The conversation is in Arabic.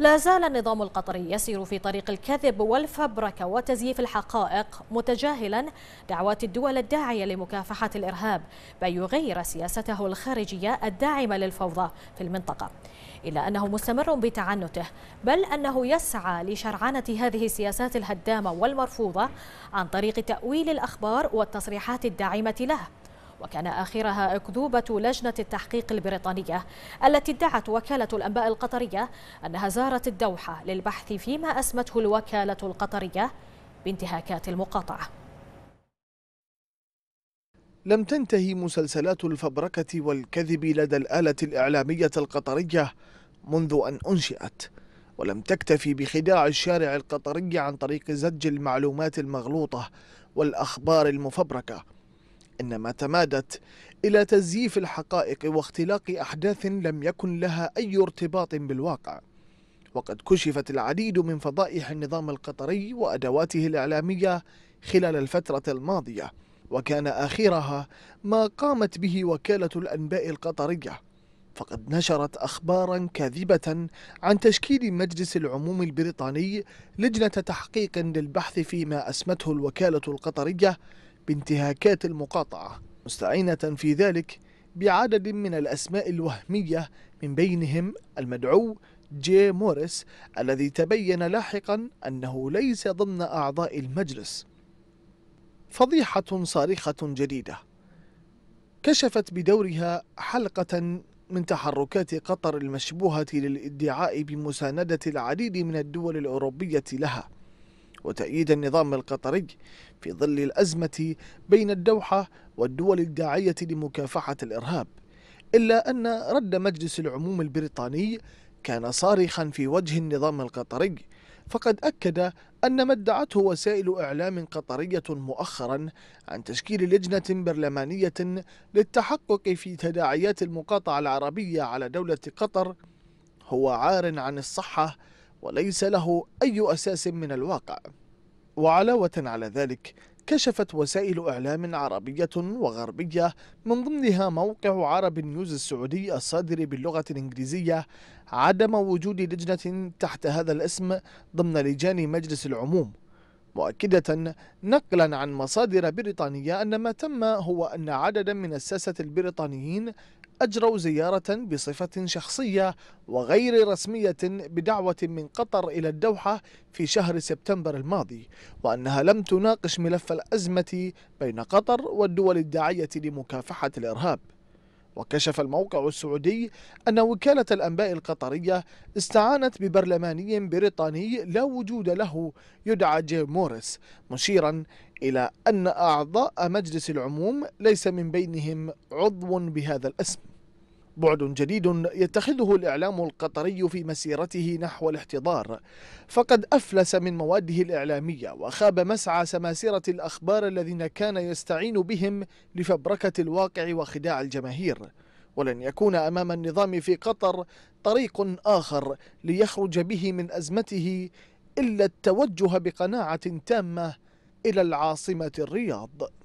لا زال النظام القطري يسير في طريق الكذب والفبركة وتزييف الحقائق متجاهلا دعوات الدول الداعية لمكافحة الإرهاب بأن يغير سياسته الخارجية الداعمة للفوضى في المنطقة إلا أنه مستمر بتعنته بل أنه يسعى لشرعنة هذه السياسات الهدامة والمرفوضة عن طريق تأويل الأخبار والتصريحات الداعمة له وكان آخرها أكذوبة لجنة التحقيق البريطانية التي ادعت وكالة الأنباء القطرية أنها زارت الدوحة للبحث فيما أسمته الوكالة القطرية بانتهاكات المقاطعة لم تنتهي مسلسلات الفبركة والكذب لدى الآلة الإعلامية القطرية منذ أن أنشئت ولم تكتفي بخداع الشارع القطري عن طريق زج المعلومات المغلوطة والأخبار المفبركة إنما تمادت إلى تزييف الحقائق واختلاق أحداث لم يكن لها أي ارتباط بالواقع وقد كشفت العديد من فضائح النظام القطري وأدواته الإعلامية خلال الفترة الماضية وكان آخرها ما قامت به وكالة الأنباء القطرية فقد نشرت أخبارا كاذبة عن تشكيل مجلس العموم البريطاني لجنة تحقيق للبحث فيما أسمته الوكالة القطرية بانتهاكات المقاطعة مستعينة في ذلك بعدد من الأسماء الوهمية من بينهم المدعو جي موريس الذي تبين لاحقا أنه ليس ضمن أعضاء المجلس فضيحة صارخة جديدة كشفت بدورها حلقة من تحركات قطر المشبوهة للادعاء بمساندة العديد من الدول الأوروبية لها وتأييد النظام القطري في ظل الأزمة بين الدوحة والدول الداعية لمكافحة الإرهاب إلا أن رد مجلس العموم البريطاني كان صارخا في وجه النظام القطري فقد أكد أن ما ادعته وسائل إعلام قطرية مؤخرا عن تشكيل لجنة برلمانية للتحقق في تداعيات المقاطعة العربية على دولة قطر هو عار عن الصحة وليس له أي أساس من الواقع وعلاوة على ذلك كشفت وسائل إعلام عربية وغربية من ضمنها موقع عرب نيوز السعودي الصادر باللغة الإنجليزية عدم وجود لجنة تحت هذا الاسم ضمن لجان مجلس العموم مؤكدة نقلا عن مصادر بريطانية أن ما تم هو أن عددا من الساسة البريطانيين أجروا زيارة بصفة شخصية وغير رسمية بدعوة من قطر إلى الدوحة في شهر سبتمبر الماضي وأنها لم تناقش ملف الأزمة بين قطر والدول الداعية لمكافحة الإرهاب وكشف الموقع السعودي أن وكالة الأنباء القطرية استعانت ببرلماني بريطاني لا وجود له يدعى جيم موريس مشيرا إلى أن أعضاء مجلس العموم ليس من بينهم عضو بهذا الاسم بعد جديد يتخذه الإعلام القطري في مسيرته نحو الاحتضار فقد أفلس من مواده الإعلامية وخاب مسعى سماسرة الأخبار الذين كان يستعين بهم لفبركة الواقع وخداع الجماهير ولن يكون أمام النظام في قطر طريق آخر ليخرج به من أزمته إلا التوجه بقناعة تامة إلى العاصمة الرياض